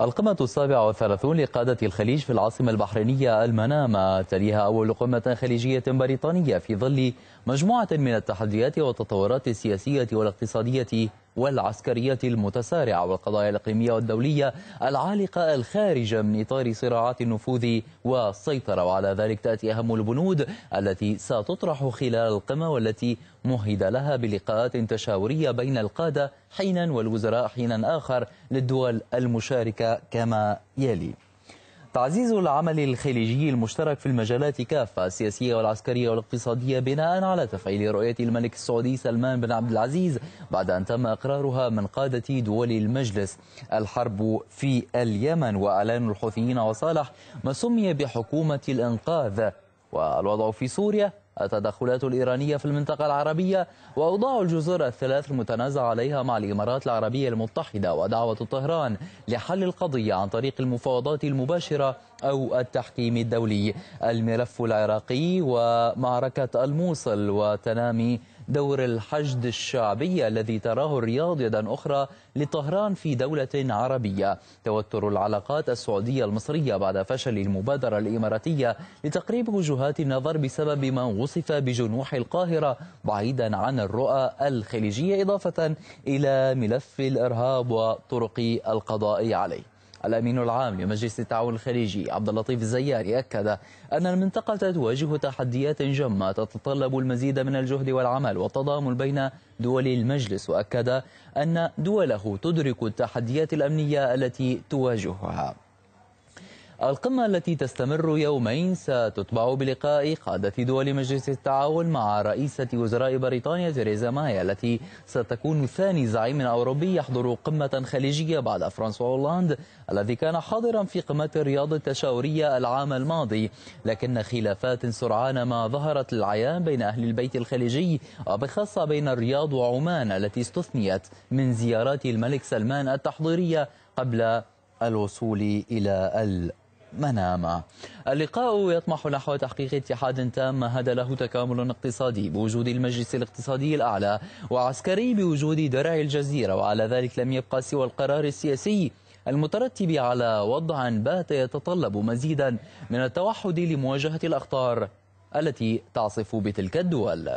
القمة السابعة والثلاثون لقادة الخليج في العاصمة البحرينية المنامة تليها أول قمة خليجية بريطانية في ظل مجموعة من التحديات والتطورات السياسية والاقتصادية والعسكرية المتسارعة والقضايا الإقليمية والدولية العالقة الخارجة من إطار صراعات النفوذ والسيطرة وعلى ذلك تأتي أهم البنود التي ستطرح خلال القمة والتي مهد لها بلقاءات تشاورية بين القادة حينا والوزراء حينا آخر للدول المشاركة كما يلي تعزيز العمل الخليجي المشترك في المجالات كافة السياسية والعسكرية والاقتصادية بناء على تفعيل رؤية الملك السعودي سلمان بن عبد العزيز بعد أن تم إقرارها من قادة دول المجلس الحرب في اليمن وأعلان الحوثيين وصالح ما سمي بحكومة الإنقاذ والوضع في سوريا التدخلات الإيرانية في المنطقة العربية وأوضاع الجزر الثلاث المتنازع عليها مع الإمارات العربية المتحدة ودعوة طهران لحل القضية عن طريق المفاوضات المباشرة أو التحكيم الدولي الملف العراقي ومعركة الموصل وتنامي دور الحشد الشعبي الذي تراه الرياض يدا أخرى لطهران في دولة عربية توتر العلاقات السعودية المصرية بعد فشل المبادرة الإماراتية لتقريب وجهات النظر بسبب ما وصف بجنوح القاهرة بعيدا عن الرؤى الخليجية إضافة إلى ملف الإرهاب وطرق القضاء عليه الأمين العام لمجلس التعاون الخليجي عبد اللطيف الزياري أكد أن المنطقة تواجه تحديات جمة تتطلب المزيد من الجهد والعمل والتضامن بين دول المجلس وأكد أن دوله تدرك التحديات الأمنية التي تواجهها القمة التي تستمر يومين ستتبع بلقاء قادة دول مجلس التعاون مع رئيسة وزراء بريطانيا تيريزا ماي التي ستكون ثاني زعيم أوروبي يحضر قمة خليجية بعد فرانسوا هولاند الذي كان حاضرا في قمة الرياض التشاورية العام الماضي لكن خلافات سرعان ما ظهرت للعيان بين أهل البيت الخليجي وبخاصة بين الرياض وعمان التي استثنيت من زيارات الملك سلمان التحضيرية قبل الوصول إلى ال منامه اللقاء يطمح نحو تحقيق اتحاد تام مهد له تكامل اقتصادي بوجود المجلس الاقتصادي الأعلى وعسكري بوجود درع الجزيرة وعلى ذلك لم يبقى سوى القرار السياسي المترتب على وضع بات يتطلب مزيدا من التوحد لمواجهة الأخطار التي تعصف بتلك الدول